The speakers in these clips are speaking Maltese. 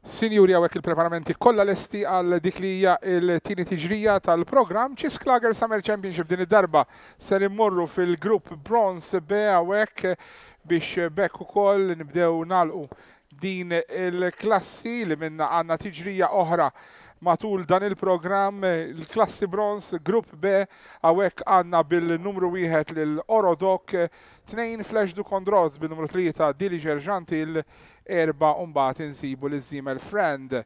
Sinjuri għawek il-preparamenti kolla lesti għal dik li hija il-tini tiġrija tal-program ċis Klager Summer Championship din id-darba ser immorru fil-grupp bronze B għawek biex bekk ukoll nibdew nalqu din il-klassi li minna għanna tiġrija oħra matul dan il-programm eh, il-klassi bronz grupp B għawek għanna bil-numru wieħed l-Orodok 2 eh, Flash du Kondroz bil-numru 3 ta' Diliger Ġerġanti erba umbat insibu l-Zimel Friend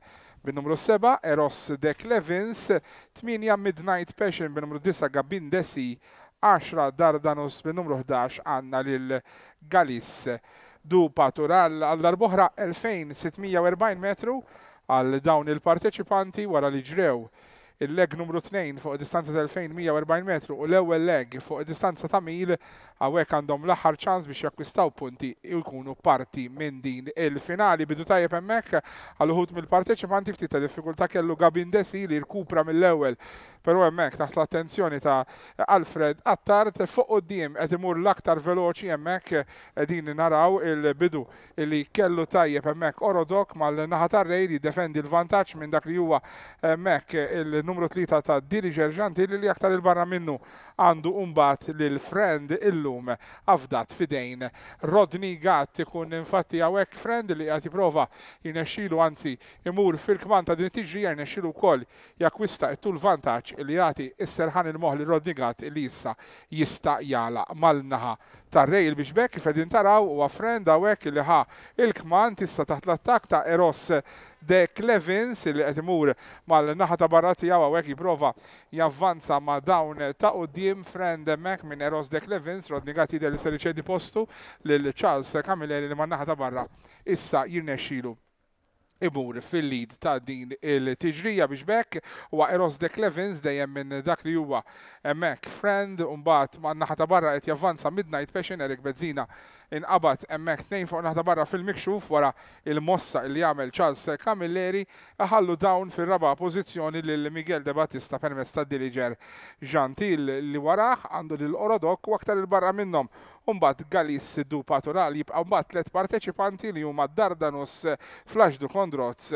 bin-numru 7 Eros Dek Levins, 8 Midnight Passion bil numru 9 Gabin Desi, 10 Dardanus bil numru 11 għanna lil Galis. Du Patural għall-arboħra 2640 metru għal dawn il-parteċipanti wara li ġrew il-leg numru 2 fuq distanza ta' 2140 metru u l-ewwel leg fuq distanza ta' mil hawnhekk għandhom l-aħħar ċans biex jakkwistaw punti u jkunu parti minn din il-finali bidu tajjeb hemmhekk għal uħud mill-parteċipanti ftit ta' diffikultà kellu Gabin Desi li rkupra mill-ewwel però hemmhekk taħt l-attenzjoni ta' Alfred Attart fuq quddiem qed imur l-aktar veloċi hemmhekk din naraw il-bidu li kellu tajjeb hemmhekk Orodok mal-naħa tar-rej li defendi l-vantaġġ minn dak li huwa hemmhekk il il-numru 3 ta' diriġer ġantili li aktar il-barra minnu għandu umbat lil-friend illum għafdat fidejn. Rodni Gatt ikun infatti għawek friend li għati prova jinexilu għanzi imur fil-kman ta' din tiġri jinexilu kol jakwista il tul vantaċ li għati isserħan il-moħ li Rodni Gatt li jissa jista jala mal-naħa tar-rej il-bixbek fedin taraw u għafrend għawek li ħa il-kman tista taħt l-attak ta' Eros De Clevins li qed imur mal-naħa ta' barra tiegħu hawnhekk jipprova javvanza ma' dawn ta' qudiem friend Mac minn Eros de Clevins, Rodni Gatide li se riċedi postu lil Charles Camilleri li man-naħa ta' barra issa jirnexxilu imur fil-lid ta' din il-tiġrija biex bekk u Eros de Clevins dejjem minn dak li huwa Mac Friend u mbagħad man-naħa ta' barra qed javvanza Midnight Passion Eric Bezzina inqabad hemmhekk tnejn fuq naħta barra fil-mikxuf wara il-mossa li jagħmel Charles Camilleri ħallu dawn fir-raba' pożizzjoni lil Miguel De Battista permezz ta' diliger ġantil li waraħ għandu lil Orodok u aktar il-barra minnhom. Umbat Galis Siddu Patural jibqa' mbagħad tliet parteċipanti li huma Dardanus Flash du Kondroz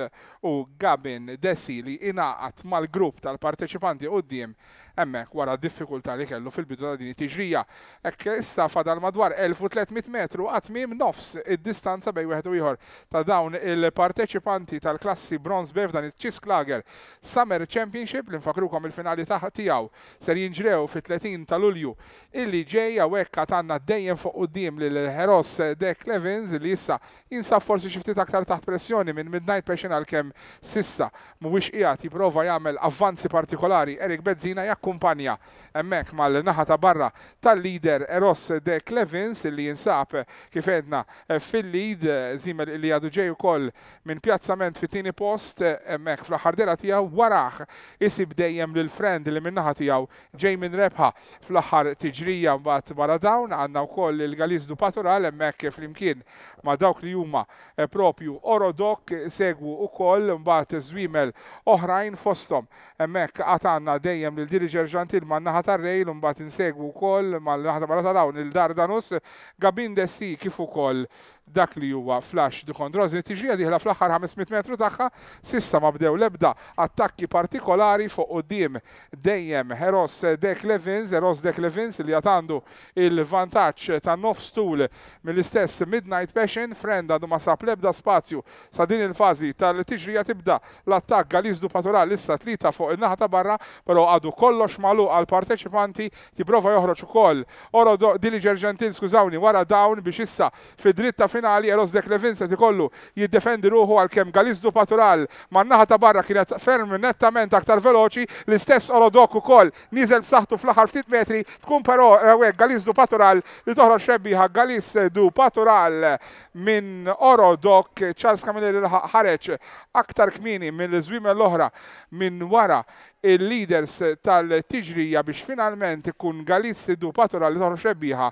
u Gabin Desi li inaqat mal-grupp tal-parteċipanti qudiem hemmhekk wara diffikultà li kellu fil-bidu ta' din it-tiġrija. Hekk issa fadal madwar 1300 metru metru għatmim nofs id-distanza bej wieħed u ieħor ta' dawn il-parteċipanti tal-klassi bronze B f'dan il Lager Summer Championship li nfakrukom il-finali taħ tiegħu ser jinġrew fit-30 ta' Lulju illi ġej hawnhekk għandna dejjem fuq quddiem lil Heros Dek Levins li issa jinsab forsi xi ftit aktar taħt pressjoni minn Midnight Passion għalkemm sissa mhuwiex qiegħed jipprova jagħmel avvanzi partikolari Erik Bezzina jakkumpanja hemmhekk mal-naħa ta' barra tal-lider Eros Dek Levins li jinsab Cup kif edna eh, fil-lead eh, zimel li għadu ġej ukoll minn pjazzament fit-tieni post eh, hemmhekk fl-aħħar dera tiegħu waraħ isib dejjem lil friend li minnaħa tiegħu ġej minn rebħa fl-aħħar tiġrija mbagħad wara dawn għandna wkoll il-Galizdu Patural hemmhekk flimkien ma' dawk li huma propju Orodok segwu koll mbagħad żwiemel oħrajn fostom hemmhekk għatanna għandna dejjem l diriġer Ġantil man-naħa tar-rejl mbagħad insegwu koll mal-naħa mara dawn il-Dardanus Gabin l kif ukoll dak li huwa flash di kondrozni tiġrija diħla fl-aħħar 500 metru tagħha sissa ma bdew lebda attakki partikolari fuq qudiem dejjem Heros Dek Levins, Heros Dek Levins li għatandu il-vantaġġ ta' nofs stul mill-istess Midnight Passion, friend għadu ma sab lebda spazju sa din il-fażi tal-tiġrija tibda l-attakk Galizdu Patural issa tlita fuq il-naħa ta' barra, però għadu kollox malu għal parteċipanti tipprova joħroġ ukoll. Oro Diliger Gentil, skużawni, wara dawn biex issa fid-dritta finali Eros Dek Levin se tikollu jiddefendi ruħu għal kem Galizdu Patural ma naħa ta' barra kienet ferm nettament aktar veloċi l-istess Orodok ukoll nizel b'saħħtu fl-aħħar ftit metri tkun però għek Galizdu Patural li toħra xebbiħa Galizdu Patural minn Orodok Charles kamilir ħareċ aktar kmini mill-żwimel l-oħra minn wara il-leaders tal-tiġrija biex finalment ikun Galissi du patura li toħroċe biħa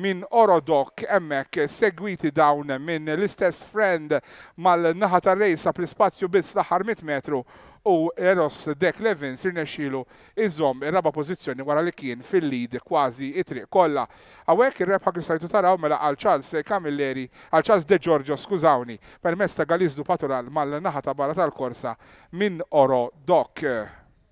minn Orodok emmek segwiti dawn minn l-istess friend mal-naħa tal-rejsa pl spazju biss l-aħħar 100 metru u Eros Dek Levin xilu izzom il raba pożizzjoni wara li kien fil-lid kważi it-triq kollha. il ir-rebħa kif sajtu taraw mela għal Charles Camilleri, għal Charles De Giorgio, skużawni, permesta ta' Galizdu Patural mal-naħa ta' barra tal-korsa minn Oro Dok.